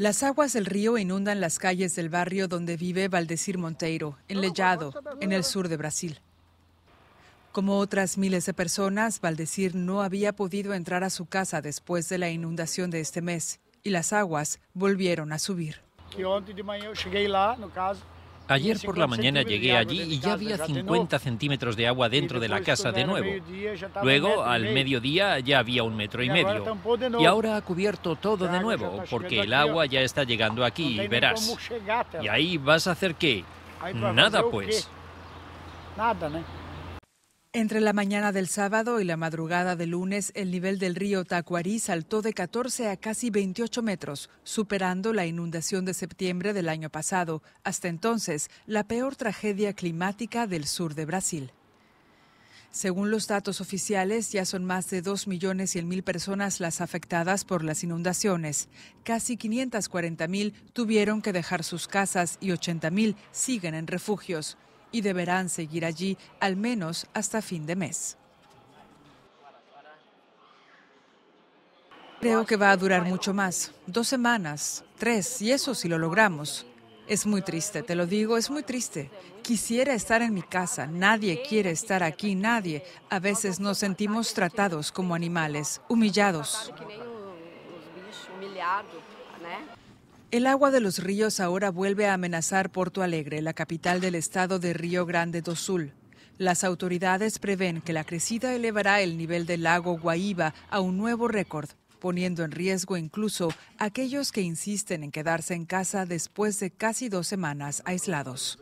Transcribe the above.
Las aguas del río inundan las calles del barrio donde vive Valdecir Monteiro, en Lellado, pues, en el sur de Brasil. Como otras miles de personas, Valdecir no había podido entrar a su casa después de la inundación de este mes y las aguas volvieron a subir. Ayer por la mañana llegué allí y ya había 50 centímetros de agua dentro de la casa de nuevo. Luego, al mediodía, ya había un metro y medio. Y ahora ha cubierto todo de nuevo, porque el agua ya está llegando aquí, verás. Y ahí vas a hacer qué? Nada, pues. Nada, ¿no? Entre la mañana del sábado y la madrugada del lunes, el nivel del río Tacuarí saltó de 14 a casi 28 metros, superando la inundación de septiembre del año pasado, hasta entonces la peor tragedia climática del sur de Brasil. Según los datos oficiales, ya son más de 2.100.000 millones mil personas las afectadas por las inundaciones. Casi 540 mil tuvieron que dejar sus casas y 80 mil siguen en refugios y deberán seguir allí al menos hasta fin de mes. Creo que va a durar mucho más, dos semanas, tres, y eso si lo logramos. Es muy triste, te lo digo, es muy triste. Quisiera estar en mi casa, nadie quiere estar aquí, nadie. A veces nos sentimos tratados como animales, humillados. El agua de los ríos ahora vuelve a amenazar Porto Alegre, la capital del estado de Río Grande do Sul. Las autoridades prevén que la crecida elevará el nivel del lago Guaíba a un nuevo récord, poniendo en riesgo incluso aquellos que insisten en quedarse en casa después de casi dos semanas aislados.